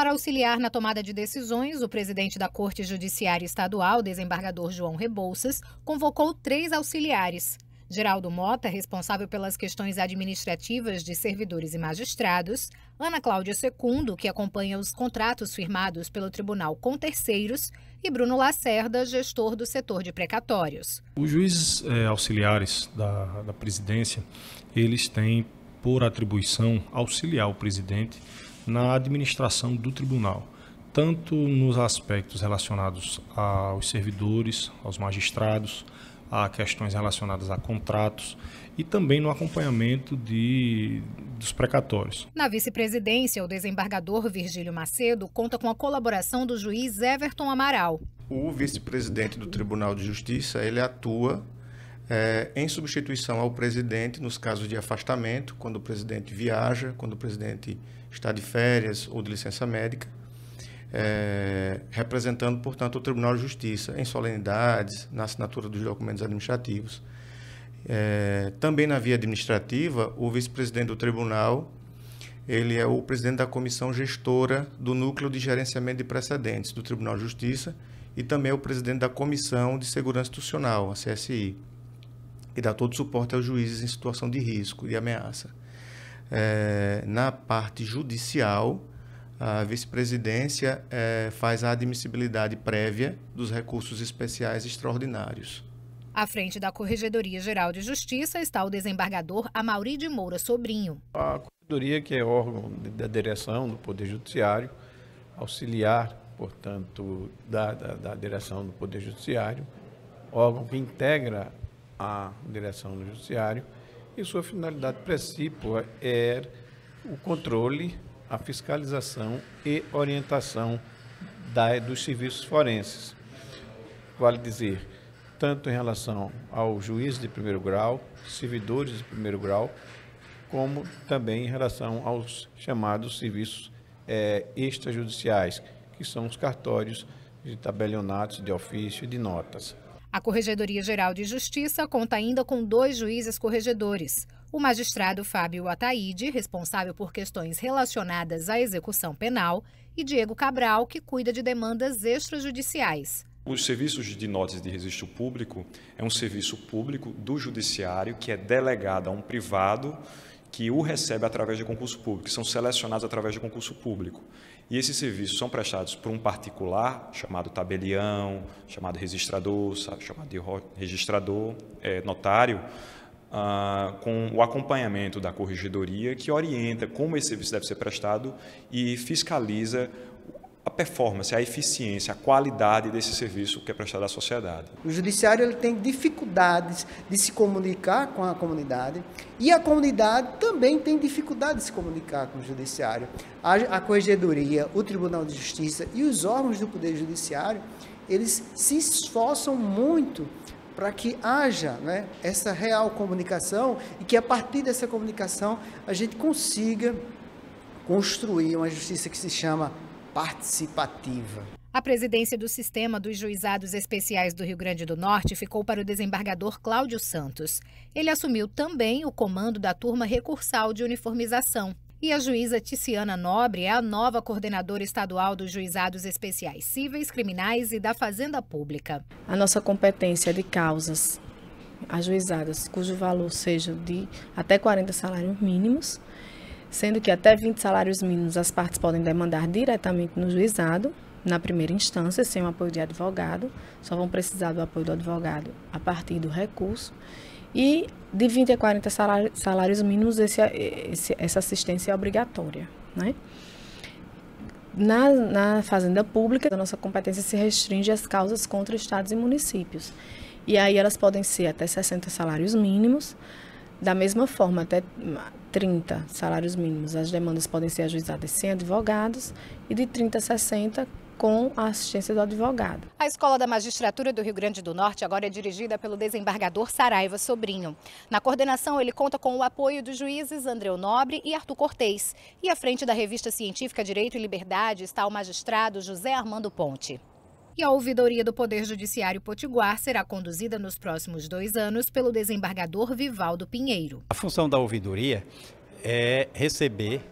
Para auxiliar na tomada de decisões, o presidente da Corte Judiciária Estadual, desembargador João Rebouças, convocou três auxiliares. Geraldo Mota, responsável pelas questões administrativas de servidores e magistrados, Ana Cláudia Secundo, que acompanha os contratos firmados pelo tribunal com terceiros, e Bruno Lacerda, gestor do setor de precatórios. Os juízes é, auxiliares da, da presidência, eles têm por atribuição auxiliar o presidente na administração do tribunal, tanto nos aspectos relacionados aos servidores, aos magistrados, a questões relacionadas a contratos e também no acompanhamento de, dos precatórios. Na vice-presidência, o desembargador Virgílio Macedo conta com a colaboração do juiz Everton Amaral. O vice-presidente do Tribunal de Justiça ele atua é, em substituição ao presidente nos casos de afastamento, quando o presidente viaja, quando o presidente está de férias ou de licença médica, é, representando, portanto, o Tribunal de Justiça em solenidades, na assinatura dos documentos administrativos. É, também na via administrativa, o vice-presidente do tribunal, ele é o presidente da comissão gestora do Núcleo de Gerenciamento de Precedentes do Tribunal de Justiça e também é o presidente da Comissão de Segurança Institucional, a CSI, que dá todo o suporte aos juízes em situação de risco e ameaça é, na parte judicial, a vice-presidência é, faz a admissibilidade prévia dos recursos especiais extraordinários. À frente da Corregedoria Geral de Justiça está o desembargador Amauri de Moura Sobrinho. A Corregedoria, que é órgão da direção do Poder Judiciário, auxiliar, portanto, da, da, da direção do Poder Judiciário, órgão que integra a direção do Judiciário, sua finalidade principal é o controle, a fiscalização e orientação da, dos serviços forenses. Vale dizer, tanto em relação ao juiz de primeiro grau, servidores de primeiro grau, como também em relação aos chamados serviços é, extrajudiciais, que são os cartórios de tabelionatos, de ofício e de notas. A Corregedoria Geral de Justiça conta ainda com dois juízes corregedores. O magistrado Fábio Ataíde, responsável por questões relacionadas à execução penal, e Diego Cabral, que cuida de demandas extrajudiciais. Os serviços de notas de registro público é um serviço público do judiciário que é delegado a um privado que o recebe através de concurso público, que são selecionados através de concurso público. E esses serviços são prestados por um particular, chamado tabelião, chamado registrador, chamado registrador, é, notário, ah, com o acompanhamento da corregedoria, que orienta como esse serviço deve ser prestado e fiscaliza a performance, a eficiência, a qualidade desse serviço que é prestado à sociedade. O judiciário ele tem dificuldades de se comunicar com a comunidade e a comunidade também tem dificuldade de se comunicar com o judiciário. A, a corregedoria, o Tribunal de Justiça e os órgãos do Poder Judiciário, eles se esforçam muito para que haja né, essa real comunicação e que a partir dessa comunicação a gente consiga construir uma justiça que se chama participativa. A presidência do Sistema dos Juizados Especiais do Rio Grande do Norte ficou para o desembargador Cláudio Santos. Ele assumiu também o comando da turma recursal de uniformização. E a juíza Ticiana Nobre é a nova coordenadora estadual dos Juizados Especiais Cíveis, Criminais e da Fazenda Pública. A nossa competência é de causas ajuizadas cujo valor seja de até 40 salários mínimos sendo que até 20 salários mínimos as partes podem demandar diretamente no juizado, na primeira instância, sem o apoio de advogado, só vão precisar do apoio do advogado a partir do recurso. E de 20 a 40 salários, salários mínimos, esse, é, esse, essa assistência é obrigatória. Né? Na, na Fazenda Pública, a nossa competência se restringe às causas contra estados e municípios. E aí elas podem ser até 60 salários mínimos, da mesma forma, até 30 salários mínimos. As demandas podem ser ajuizadas sem advogados e de 30 a 60 com a assistência do advogado. A Escola da Magistratura do Rio Grande do Norte agora é dirigida pelo desembargador Saraiva Sobrinho. Na coordenação, ele conta com o apoio dos juízes andréu Nobre e Arthur cortês E à frente da revista científica Direito e Liberdade está o magistrado José Armando Ponte e a ouvidoria do Poder Judiciário Potiguar será conduzida nos próximos dois anos pelo desembargador Vivaldo Pinheiro. A função da ouvidoria é receber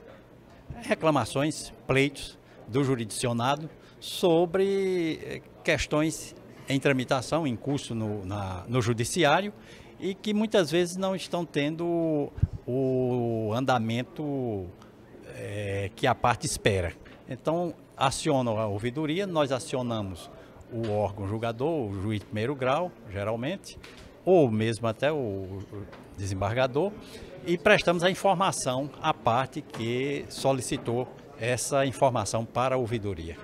reclamações, pleitos do jurisdicionado sobre eh, questões em tramitação, em curso no, na, no judiciário e que muitas vezes não estão tendo o andamento é, que a parte espera. Então, acionam a ouvidoria, nós acionamos o órgão julgador, o juiz de primeiro grau, geralmente, ou mesmo até o desembargador, e prestamos a informação à parte que solicitou essa informação para a ouvidoria.